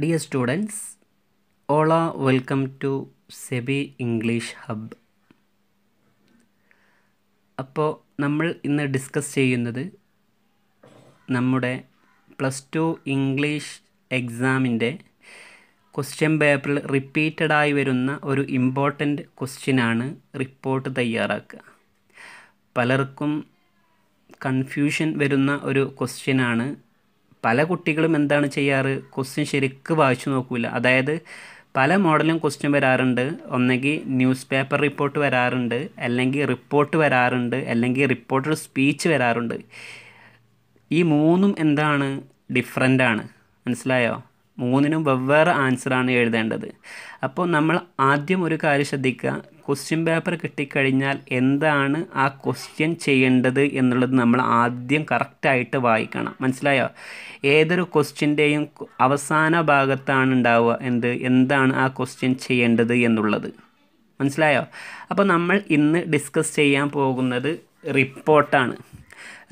dear students all welcome to Sebi English hub അപ്പോൾ നമ്മൾ ഇന്ന് ഡിസ്കസ് ചെയ്യുന്നത് നമ്മുടെ പ്ലസ് ടു ഇംഗ്ലീഷ് എക്സാമിൻ്റെ ക്വസ്റ്റ്യൻ പേപ്പറിൽ റിപ്പീറ്റഡായി വരുന്ന ഒരു ഇമ്പോർട്ടൻ്റ് ക്വസ്റ്റ്യനാണ് റിപ്പോർട്ട് തയ്യാറാക്കുക പലർക്കും കൺഫ്യൂഷൻ വരുന്ന ഒരു ക്വസ്റ്റ്യനാണ് പല കുട്ടികളും എന്താണ് ചെയ്യാറ് ക്വസ്റ്റ്യൻ ശരിക്ക് വായിച്ചു നോക്കില്ല അതായത് പല മോഡലും ക്വസ്റ്റ്യൻ വരാറുണ്ട് ഒന്നെങ്കിൽ ന്യൂസ് പേപ്പർ റിപ്പോർട്ട് വരാറുണ്ട് അല്ലെങ്കിൽ റിപ്പോർട്ട് വരാറുണ്ട് അല്ലെങ്കിൽ റിപ്പോർട്ടർ സ്പീച്ച് വരാറുണ്ട് ഈ മൂന്നും എന്താണ് ഡിഫറൻ്റ് ആണ് മനസ്സിലായോ മൂന്നിനും വെവ്വേറെ ആൻസറാണ് എഴുതേണ്ടത് അപ്പോൾ നമ്മൾ ആദ്യം ഒരു കാര്യം ശ്രദ്ധിക്കുക ക്വസ്റ്റ്യൻ പേപ്പർ കിട്ടിക്കഴിഞ്ഞാൽ എന്താണ് ആ ക്വസ്റ്റ്യൻ ചെയ്യേണ്ടത് എന്നുള്ളത് നമ്മൾ ആദ്യം കറക്റ്റായിട്ട് വായിക്കണം മനസ്സിലായോ ഏതൊരു ക്വസ്റ്റ്യൻ്റെയും അവസാന ഭാഗത്താണ് ഉണ്ടാവുക എന്ത് എന്താണ് ആ ക്വസ്റ്റ്യൻ ചെയ്യേണ്ടത് എന്നുള്ളത് മനസ്സിലായോ അപ്പോൾ നമ്മൾ ഇന്ന് ഡിസ്കസ് ചെയ്യാൻ പോകുന്നത് റിപ്പോർട്ടാണ്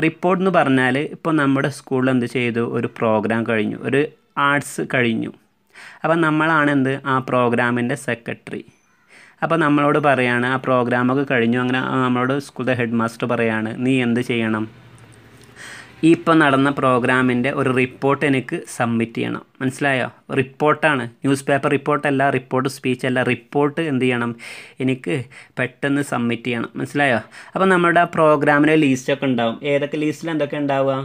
റിപ്പോർട്ട് എന്ന് പറഞ്ഞാൽ ഇപ്പോൾ നമ്മുടെ സ്കൂളിൽ എന്ത് ചെയ്തു ഒരു പ്രോഗ്രാം കഴിഞ്ഞു ഒരു ആർട്സ് കഴിഞ്ഞു അപ്പം നമ്മളാണെന്ത് ആ പ്രോഗ്രാമിൻ്റെ സെക്രട്ടറി അപ്പോൾ നമ്മളോട് പറയാണ് ആ പ്രോഗ്രാമൊക്കെ കഴിഞ്ഞു അങ്ങനെ നമ്മളോട് സ്കൂളിലെ ഹെഡ് മാസ്റ്റർ പറയാണ് നീ എന്ത് ചെയ്യണം ഈ ഇപ്പം നടന്ന പ്രോഗ്രാമിൻ്റെ ഒരു റിപ്പോർട്ട് എനിക്ക് സബ്മിറ്റ് ചെയ്യണം മനസ്സിലായോ റിപ്പോർട്ടാണ് ന്യൂസ് പേപ്പർ റിപ്പോർട്ടല്ല റിപ്പോർട്ട് സ്പീച്ച് അല്ല റിപ്പോർട്ട് എന്ത് ചെയ്യണം എനിക്ക് പെട്ടെന്ന് സബ്മിറ്റ് ചെയ്യണം മനസ്സിലായോ അപ്പോൾ നമ്മുടെ ആ പ്രോഗ്രാമിൻ്റെ ലീസ്റ്റൊക്കെ ഉണ്ടാവും ഏതൊക്കെ ലിസ്റ്റിൽ എന്തൊക്കെ ഉണ്ടാവുക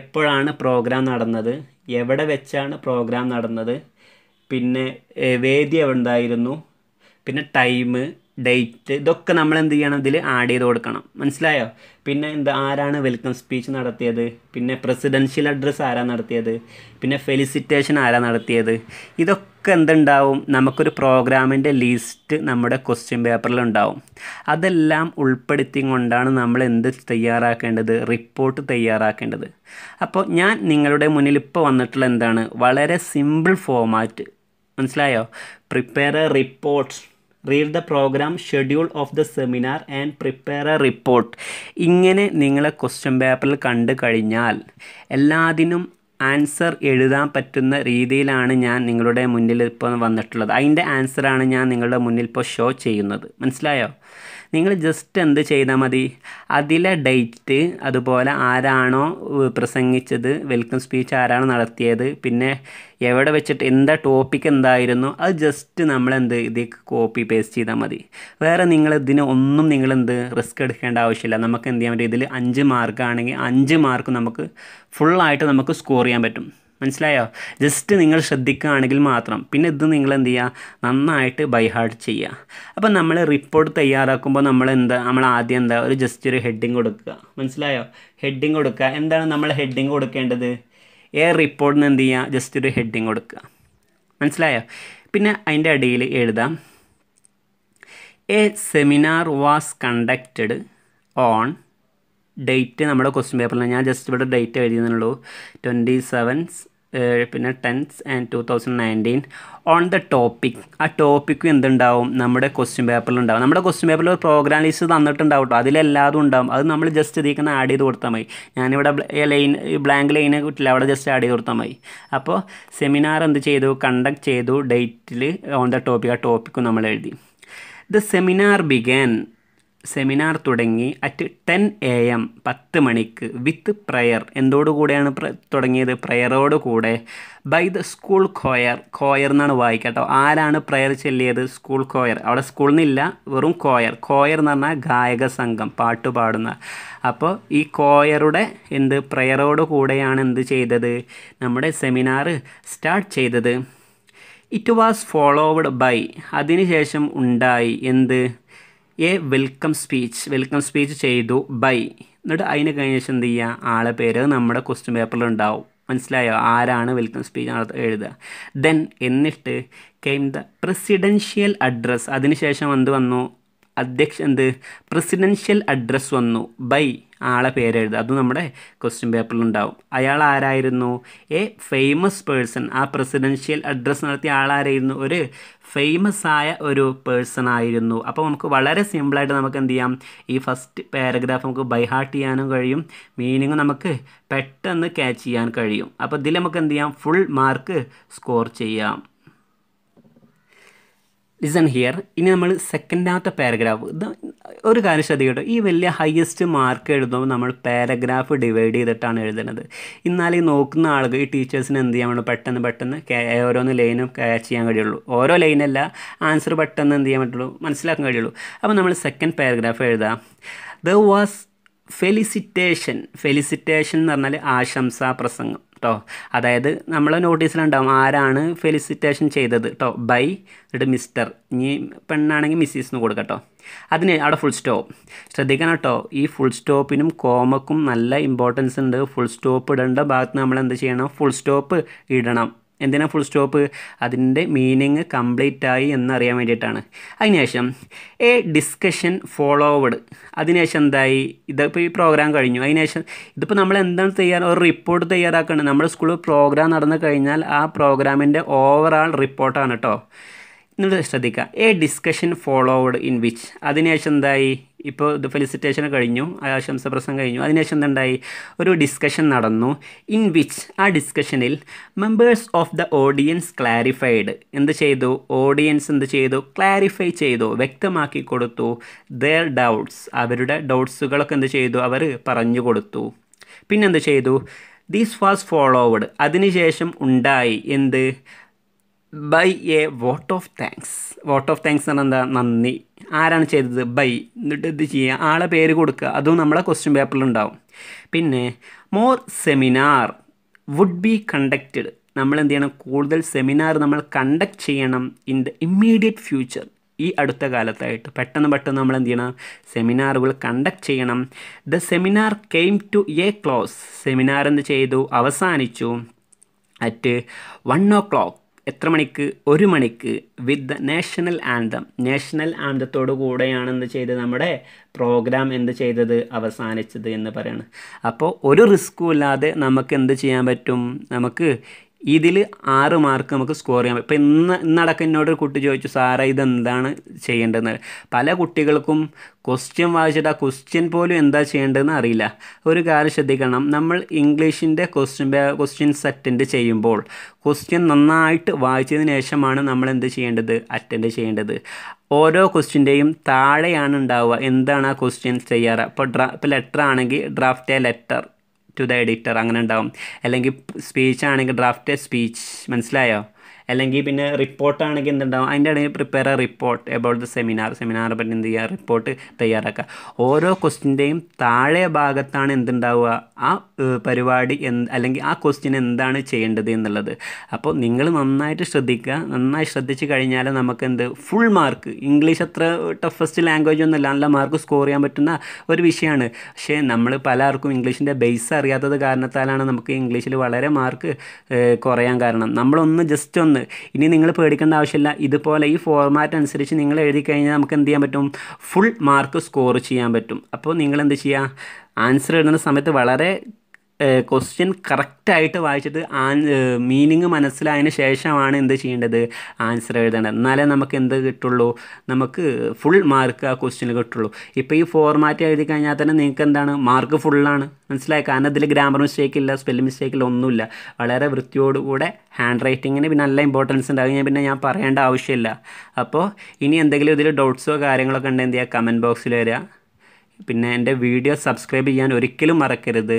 എപ്പോഴാണ് പ്രോഗ്രാം നടന്നത് എവിടെ വെച്ചാണ് പ്രോഗ്രാം നടന്നത് പിന്നെ വേദി എവിടെ ഉണ്ടായിരുന്നു പിന്നെ ടൈം ഡേറ്റ് ഇതൊക്കെ നമ്മൾ എന്ത് ചെയ്യണം ഇതിൽ ആഡ് ചെയ്ത് കൊടുക്കണം മനസ്സിലായോ പിന്നെ എന്താ ആരാണ് വെൽക്കം സ്പീച്ച് നടത്തിയത് പിന്നെ പ്രസിഡൻഷ്യൽ അഡ്രസ്സ് ആരാ നടത്തിയത് പിന്നെ ഫെലിസിറ്റേഷൻ ആരാ നടത്തിയത് ഇതൊക്കെ എന്തുണ്ടാവും നമുക്കൊരു പ്രോഗ്രാമിൻ്റെ ലിസ്റ്റ് നമ്മുടെ ക്വസ്റ്റ്യൻ പേപ്പറിൽ ഉണ്ടാവും അതെല്ലാം ഉൾപ്പെടുത്തി കൊണ്ടാണ് നമ്മൾ എന്ത് തയ്യാറാക്കേണ്ടത് റിപ്പോർട്ട് തയ്യാറാക്കേണ്ടത് അപ്പോൾ ഞാൻ നിങ്ങളുടെ മുന്നിൽ ഇപ്പോൾ വന്നിട്ടുള്ള എന്താണ് വളരെ സിമ്പിൾ ഫോമാറ്റ് മനസ്സിലായോ prepare reports read the program schedule of the seminar and prepare a report ഇങ്ങനെ നിങ്ങളെ ക്വസ്റ്റ്യൻ പേപ്പറിൽ കണ്ടു കഴിഞ്ഞാൽ എല്ലാത്തിനും ആൻസർ എഴുതാൻ പറ്റുന്ന രീതിയിലാണ് ഞാൻ നിങ്ങളുടെ മുന്നിൽ ഇപ്പോൾ വന്നിട്ടുള്ളത് അതിൻ്റെ ആൻസറാണ് ഞാൻ നിങ്ങളുടെ മുന്നിൽ ഇപ്പോൾ ഷോ ചെയ്യുന്നത് മനസ്സിലായോ നിങ്ങൾ ജസ്റ്റ് എന്ത് ചെയ്താൽ മതി അതിലെ ഡേറ്റ് അതുപോലെ ആരാണോ പ്രസംഗിച്ചത് വെൽക്കം സ്പീച്ച് ആരാണ് നടത്തിയത് പിന്നെ എവിടെ വെച്ചിട്ട് എന്താ ടോപ്പിക് എന്തായിരുന്നു അത് ജസ്റ്റ് നമ്മൾ എന്ത് ഇതേക്ക് കോപ്പി പേസ്റ്റ് ചെയ്താൽ മതി വേറെ നിങ്ങൾ ഇതിന് ഒന്നും നിങ്ങൾ എന്ത് റിസ്ക് എടുക്കേണ്ട ആവശ്യമില്ല നമുക്ക് എന്ത് ചെയ്യാൻ പറ്റും ഇതിൽ അഞ്ച് മാർക്കാണെങ്കിൽ അഞ്ച് മാർക്ക് നമുക്ക് ഫുള്ളായിട്ട് നമുക്ക് സ്കോർ ചെയ്യാൻ പറ്റും മനസ്സിലായോ ജസ്റ്റ് നിങ്ങൾ ശ്രദ്ധിക്കുകയാണെങ്കിൽ മാത്രം പിന്നെ ഇത് നിങ്ങൾ എന്ത് ചെയ്യുക നന്നായിട്ട് ഹാർട്ട് ചെയ്യുക അപ്പോൾ നമ്മൾ റിപ്പോർട്ട് തയ്യാറാക്കുമ്പോൾ നമ്മൾ എന്താ നമ്മൾ ആദ്യം എന്താ ഒരു ജസ്റ്റ് ഒരു ഹെഡിങ് കൊടുക്കുക മനസ്സിലായോ ഹെഡിങ് കൊടുക്കുക എന്താണ് നമ്മൾ ഹെഡിങ് കൊടുക്കേണ്ടത് ഏ റിപ്പോർട്ടിന് എന്ത് ചെയ്യുക ജസ്റ്റ് ഒരു ഹെഡിങ് കൊടുക്കുക മനസ്സിലായോ പിന്നെ അതിൻ്റെ അടിയിൽ എഴുതാം a seminar was conducted on date നമ്മുടെ ക്വസ്റ്റ്യൻ പേപ്പറിൽ ഞാൻ ജസ്റ്റ് ഇവിടെ ഡേറ്റ് എഴുതുന്നുള്ളൂ ട്വൻറ്റി സെവൻസ് പിന്നെ tenth and two thousand nineteen on the topic ആ ടോപ്പിക്കും എന്തുണ്ടാവും നമ്മുടെ ക്വസ്റ്റ്യൻ പേപ്പറിൽ ഉണ്ടാവും നമ്മുടെ ക്വസ്റ്റ്യൻ പേപ്പറിൽ ഒരു പ്രോഗ്രാം ലിസ്റ്റ് തന്നിട്ടുണ്ടാവും കേട്ടോ അതിലെല്ലാതും ഉണ്ടാവും അത് നമ്മൾ ജസ്റ്റ് ഇതിക്കുന്ന ആഡ് ചെയ്ത് കൊടുത്താൽ മതി ഞാനിവിടെ ലൈൻ ബ്ലാങ്ക് ലൈന് കിട്ടില്ല അവിടെ ജസ്റ്റ് ആഡ് ചെയ്ത് കൊടുത്താൽ മതി അപ്പോൾ സെമിനാർ എന്ത് ചെയ്തു കണ്ടക്ട് ചെയ്തു ഡേറ്റിൽ ഓൺ ദ ടോപ്പിക് ആ ടോപ്പിക്കും നമ്മൾ എഴുതി ദ സെമിനാർ ബിഗാൻ സെമിനാർ തുടങ്ങി അറ്റ് ടെൻ എ എം പത്ത് മണിക്ക് വിത്ത് പ്രയർ എന്തോടുകൂടെയാണ് പ്ര തുടങ്ങിയത് പ്രയറോട് കൂടെ by the school choir choir എന്നാണ് വായിക്കട്ടോ ആരാണ് പ്രയർ ചൊല്ലിയത് സ്കൂൾ കോയർ അവിടെ സ്കൂളിൽ നിന്നില്ല വെറും കോയർ കോയർ എന്ന് പറഞ്ഞാൽ ഗായക സംഘം പാട്ട് പാടുന്ന അപ്പോൾ ഈ കോയറുടെ എന്ത് പ്രയറോട് കൂടെയാണ് എന്ത് ചെയ്തത് നമ്മുടെ സെമിനാർ സ്റ്റാർട്ട് ചെയ്തത് ഇറ്റ് വാസ് ഫോളോവഡ് ബൈ അതിനുശേഷം ഉണ്ടായി എന്ത് a welcome speech welcome speech ചെയ്തു ബൈ എന്നിട്ട് അതിന് കഴിഞ്ഞ ശേഷം എന്ത് ചെയ്യുക ആളെ പേര് നമ്മുടെ ക്വസ്റ്റ്യൻ പേപ്പറിൽ ഉണ്ടാവും മനസ്സിലായോ ആരാണ് വെൽക്കം സ്പീച്ച് എഴുതുക ദെൻ എന്നിട്ട് കെയിം ദ പ്രസിഡൻഷ്യൽ അഡ്രസ്സ് അതിനുശേഷം എന്ത് വന്നു അധ്യക്ഷ എന്ത് പ്രസിഡൻഷ്യൽ അഡ്രസ്സ് വന്നു ബൈ ആളെ പേരെഴുതുക അത് നമ്മുടെ ക്വസ്റ്റ്യൻ പേപ്പറിലുണ്ടാവും അയാൾ ആരായിരുന്നു എ ഫേമസ് പേഴ്സൺ ആ പ്രസിഡൻഷ്യൽ അഡ്രസ്സ് നടത്തിയ ആളാരായിരുന്നു ഒരു ഫേമസ് ആയ ഒരു പേഴ്സൺ ആയിരുന്നു അപ്പോൾ നമുക്ക് വളരെ സിമ്പിളായിട്ട് നമുക്ക് എന്ത് ചെയ്യാം ഈ ഫസ്റ്റ് പാരഗ്രാഫ് നമുക്ക് ബൈഹാർട്ട് ചെയ്യാനും കഴിയും മീനിങ് നമുക്ക് പെട്ടെന്ന് ക്യാച്ച് ചെയ്യാൻ കഴിയും അപ്പോൾ ഇതിൽ നമുക്ക് എന്ത് ചെയ്യാം ഫുൾ മാർക്ക് സ്കോർ ചെയ്യാം ലിസൺ ഹിയർ ഇനി നമ്മൾ സെക്കൻഡാമത്തെ പാരഗ്രാഫ് ഒരു കാര്യം ശ്രദ്ധിക്കട്ടോ ഈ വലിയ ഹയസ്റ്റ് മാർക്ക് എഴുതുമ്പോൾ നമ്മൾ പാരഗ്രാഫ് ഡിവൈഡ് ചെയ്തിട്ടാണ് എഴുതുന്നത് എന്നാൽ ഈ നോക്കുന്ന ആളുകൾ ഈ ടീച്ചേഴ്സിന് എന്ത് ചെയ്യാൻ വേണം പെട്ടെന്ന് പെട്ടെന്ന് ഓരോന്ന് ലൈനും ക്യാച്ച് ചെയ്യാൻ കഴിയുള്ളൂ ഓരോ ലൈനല്ല ആൻസർ പെട്ടെന്ന് എന്ത് ചെയ്യാൻ പറ്റുള്ളൂ മനസ്സിലാക്കാൻ കഴിയുള്ളൂ അപ്പോൾ നമ്മൾ സെക്കൻഡ് പാരഗ്രാഫ് എഴുതാം ദ വാസ് ഫെലിസിറ്റേഷൻ ഫെലിസിറ്റേഷൻ എന്ന് പറഞ്ഞാൽ ആശംസാ പ്രസംഗം കേട്ടോ അതായത് നമ്മൾ നോട്ടീസിലുണ്ടാവും ആരാണ് ഫെലിസിറ്റേഷൻ ചെയ്തത് കേട്ടോ ബൈ എന്നിട്ട് മിസ്റ്റർ ഇനി പെണ്ണാണെങ്കിൽ മിസ്സിസ് എന്ന് കൊടുക്കുക കേട്ടോ അതിന് അവിടെ ഫുൾ സ്റ്റോപ്പ് ശ്രദ്ധിക്കണം കേട്ടോ ഈ ഫുൾ സ്റ്റോപ്പിനും കോമക്കും നല്ല ഇമ്പോർട്ടൻസ് ഉണ്ട് ഫുൾ സ്റ്റോപ്പ് ഇടേണ്ട ഭാഗത്ത് നമ്മൾ എന്ത് ചെയ്യണം ഫുൾ സ്റ്റോപ്പ് ഇടണം എന്തിനാണ് ഫുൾ സ്റ്റോപ്പ് അതിൻ്റെ മീനിങ് കംപ്ലീറ്റ് ആയി എന്നറിയാൻ വേണ്ടിയിട്ടാണ് അതിനുശേഷം എ ഡിസ്കഷൻ ഫോളോവേഡ് അതിനുശേഷം എന്തായി ഇതിപ്പോൾ ഈ പ്രോഗ്രാം കഴിഞ്ഞു അതിനുശേഷം ഇതിപ്പോൾ നമ്മൾ എന്താണ് തയ്യാറ ഒരു റിപ്പോർട്ട് തയ്യാറാക്കുന്നത് നമ്മുടെ സ്കൂളിൽ പ്രോഗ്രാം നടന്നു കഴിഞ്ഞാൽ ആ പ്രോഗ്രാമിൻ്റെ ഓവറാൾ റിപ്പോർട്ടാണ് കേട്ടോ നിങ്ങൾ ശ്രദ്ധിക്കുക a discussion followed in which അതിനുശേഷം എന്തായി ഇപ്പോൾ ഇത് ഫെലിസിറ്റേഷൻ കഴിഞ്ഞു ആശംസ പ്രസംഗം കഴിഞ്ഞു അതിനുശേഷം എന്തുണ്ടായി ഒരു ഡിസ്കഷൻ നടന്നു ഇൻ വിച്ച് ആ ഡിസ്കഷനിൽ members of the audience clarified എന്ത് ചെയ്തു ഓഡിയൻസ് എന്ത് ചെയ്തു ക്ലാരിഫൈ ചെയ്തു വ്യക്തമാക്കി കൊടുത്തു ദർ ഡൗട്ട്സ് അവരുടെ ഡൗട്ട്സുകളൊക്കെ എന്ത് ചെയ്തു അവർ പറഞ്ഞു കൊടുത്തു പിന്നെന്ത് ചെയ്തു ദീസ് വാസ് ഫോളോവേഡ് അതിനുശേഷം ഉണ്ടായി എന്ത് by a vote of thanks vote of thanks എന്നാൽ എന്താ നന്ദി ആരാണ് ചെയ്തത് ബൈ എന്നിട്ട് ഇത് ചെയ്യുക ആളെ പേര് കൊടുക്കുക അതും നമ്മളെ ക്വസ്റ്റ്യൻ പേപ്പറിൽ ഉണ്ടാവും പിന്നെ more seminar would be conducted നമ്മൾ എന്ത് ചെയ്യണം കൂടുതൽ സെമിനാർ നമ്മൾ കണ്ടക്ട് ചെയ്യണം ഇൻ ദ ഇമ്മീഡിയറ്റ് ഫ്യൂച്ചർ ഈ അടുത്ത കാലത്തായിട്ട് പെട്ടെന്ന് പെട്ടെന്ന് നമ്മൾ എന്ത് ചെയ്യണം സെമിനാറുകൾ കണ്ടക്ട് ചെയ്യണം the seminar came to a close seminar എന്ത് ചെയ്തു അവസാനിച്ചു അറ്റ് വൺ ഓ ക്ലോക്ക് എത്ര മണിക്ക് ഒരു മണിക്ക് with the national anthem national ആന്തത്തോടു കൂടെയാണ് എന്ത് ചെയ്തത് നമ്മുടെ പ്രോഗ്രാം എന്ത് ചെയ്തത് അവസാനിച്ചത് എന്ന് പറയുന്നത് അപ്പോൾ ഒരു റിസ്ക്കും ഇല്ലാതെ നമുക്ക് എന്ത് ചെയ്യാൻ പറ്റും നമുക്ക് ഇതിൽ ആറ് മാർക്ക് നമുക്ക് സ്കോർ ചെയ്യാൻ പറ്റും ഇപ്പോൾ ഇന്ന് ഇന്നടക്കം എന്നോട് ഒരു കുട്ടി ചോദിച്ചു സാറേ ഇതെന്താണ് ചെയ്യേണ്ടതെന്ന് പല കുട്ടികൾക്കും ക്വസ്റ്റ്യൻ വായിച്ചിട്ട് ആ ക്വസ്റ്റ്യൻ പോലും എന്താ ചെയ്യേണ്ടതെന്ന് അറിയില്ല ഒരു കാര്യം ശ്രദ്ധിക്കണം നമ്മൾ ഇംഗ്ലീഷിൻ്റെ ക്വസ്റ്റ്യൻ ക്വസ്റ്റ്യൻസ് അറ്റൻഡ് ചെയ്യുമ്പോൾ ക്വസ്റ്റ്യൻ നന്നായിട്ട് വായിച്ചതിന് ശേഷമാണ് നമ്മൾ എന്ത് ചെയ്യേണ്ടത് അറ്റൻഡ് ചെയ്യേണ്ടത് ഓരോ ക്വസ്റ്റ്യൻ്റെയും താഴെയാണ് ഉണ്ടാവുക എന്താണ് ആ ക്വസ്റ്റ്യൻ ചെയ്യാറ് ഇപ്പോൾ ഡ്രാ ഇപ്പോൾ ലെറ്റർ ആണെങ്കിൽ draft a letter to the editor അങ്ങനെ ഉണ്ടാവും അല്ലെങ്കിൽ സ്പീച്ച് ആണെങ്കിൽ ഡ്രാഫ്റ്റ് സ്പീച്ച് മനസ്സിലായോ അല്ലെങ്കിൽ പിന്നെ ആണെങ്കിൽ എന്തുണ്ടാവും അതിൻ്റെ ഇടയിൽ prepare report about the seminar സെമിനാറിനെ പറ്റി എന്ത് ചെയ്യുക റിപ്പോർട്ട് തയ്യാറാക്കുക ഓരോ ക്വസ്റ്റിൻ്റെയും താഴെ ഭാഗത്താണ് എന്തുണ്ടാവുക ആ പരിപാടി എന്ത് അല്ലെങ്കിൽ ആ ക്വസ്റ്റ്യൻ എന്താണ് ചെയ്യേണ്ടത് എന്നുള്ളത് അപ്പോൾ നിങ്ങൾ നന്നായിട്ട് ശ്രദ്ധിക്കുക നന്നായി ശ്രദ്ധിച്ചു കഴിഞ്ഞാൽ നമുക്ക് എന്ത് ഫുൾ മാർക്ക് ഇംഗ്ലീഷ് അത്ര ടഫസ്റ്റ് ലാംഗ്വേജ് ഒന്നുമല്ല നല്ല മാർക്ക് സ്കോർ ചെയ്യാൻ പറ്റുന്ന ഒരു വിഷയമാണ് പക്ഷേ നമ്മൾ പലർക്കും ഇംഗ്ലീഷിൻ്റെ ബേസ് അറിയാത്തത് കാരണത്താലാണ് നമുക്ക് ഇംഗ്ലീഷിൽ വളരെ മാർക്ക് കുറയാൻ കാരണം നമ്മളൊന്ന് ജസ്റ്റ് ഒന്ന് ഒന്ന് ഇനി നിങ്ങൾ പേടിക്കേണ്ട ആവശ്യമില്ല ഇതുപോലെ ഈ ഫോർമാറ്റ് അനുസരിച്ച് നിങ്ങൾ എഴുതി കഴിഞ്ഞാൽ നമുക്ക് എന്ത് ചെയ്യാൻ പറ്റും ഫുൾ മാർക്ക് സ്കോർ ചെയ്യാൻ പറ്റും അപ്പോൾ നിങ്ങൾ എന്ത് ചെയ്യുക ആൻസർ എഴുതുന്ന സമയത്ത് വളരെ ക്വസ്റ്റ്യൻ കറക്റ്റായിട്ട് വായിച്ചിട്ട് ആൻ മീനിങ് മനസ്സിലായതിന് ശേഷമാണ് എന്ത് ചെയ്യേണ്ടത് ആൻസർ എഴുതേണ്ടത് എന്നാലേ നമുക്ക് എന്ത് കിട്ടുള്ളൂ നമുക്ക് ഫുൾ മാർക്ക് ആ ക്വസ്റ്റ്യന് കിട്ടുള്ളൂ ഇപ്പോൾ ഈ ഫോർമാറ്റ് എഴുതി കഴിഞ്ഞാൽ തന്നെ നിങ്ങൾക്ക് എന്താണ് മാർക്ക് ഫുള്ളാണ് മനസ്സിലായി കാരണം ഇതിൽ ഗ്രാമർ മിസ്റ്റേക്ക് ഇല്ല സ്പെല്ലിംഗ് മിസ്റ്റേക്ക് ഇല്ല ഒന്നുമില്ല വളരെ വൃത്തിയോടുകൂടെ ഹാൻഡ് റൈറ്റിങ്ങിന് പിന്നെ നല്ല ഇമ്പോർട്ടൻസ് ഉണ്ടാകും ഞാൻ പിന്നെ ഞാൻ പറയേണ്ട ആവശ്യമില്ല അപ്പോൾ ഇനി എന്തെങ്കിലും ഇതിൽ ഡൗട്ട്സോ കാര്യങ്ങളൊക്കെ ഉണ്ടെങ്കിൽ എന്ത് ചെയ്യുക കമൻറ്റ് ബോക്സിൽ വരിക പിന്നെ എൻ്റെ വീഡിയോ സബ്സ്ക്രൈബ് ചെയ്യാൻ ഒരിക്കലും മറക്കരുത്